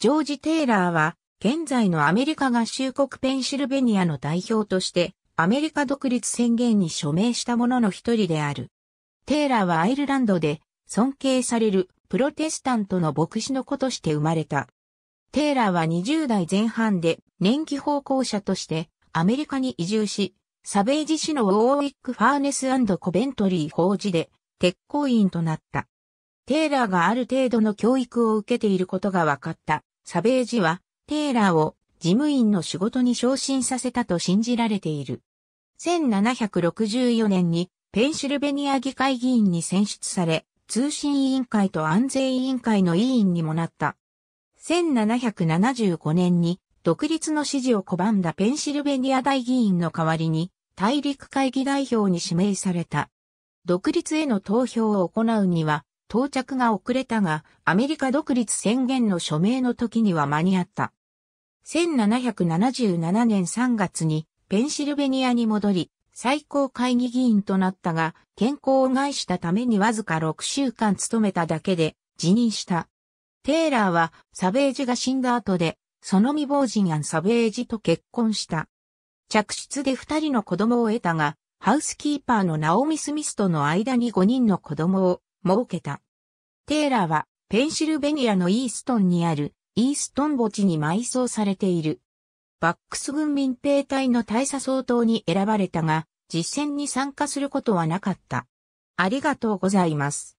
ジョージ・テイラーは、現在のアメリカ合衆国ペンシルベニアの代表として、アメリカ独立宣言に署名した者の一人である。テイラーはアイルランドで、尊敬されるプロテスタントの牧師の子として生まれた。テイラーは20代前半で、年季奉公者として、アメリカに移住し、サベージ市のウォーウィック・ファーネスコベントリー法事で、鉄鋼員となった。テイラーがある程度の教育を受けていることが分かった。サベージは、テーラーを事務員の仕事に昇進させたと信じられている。1764年にペンシルベニア議会議員に選出され、通信委員会と安全委員会の委員にもなった。1775年に独立の支持を拒んだペンシルベニア大議員の代わりに大陸会議代表に指名された。独立への投票を行うには到着が遅れたが、アメリカ独立宣言の署名の時には間に合った。1777年3月にペンシルベニアに戻り、最高会議議員となったが、健康を害したためにわずか6週間務めただけで辞任した。テイラーはサベージが死んだ後で、その未亡人アン・サベージと結婚した。着室で二人の子供を得たが、ハウスキーパーのナオミ・スミスとの間に5人の子供を設けた。テーラーはペンシルベニアのイーストンにあるイーストン墓地に埋葬されている。バックス軍民兵隊の大佐総統に選ばれたが、実戦に参加することはなかった。ありがとうございます。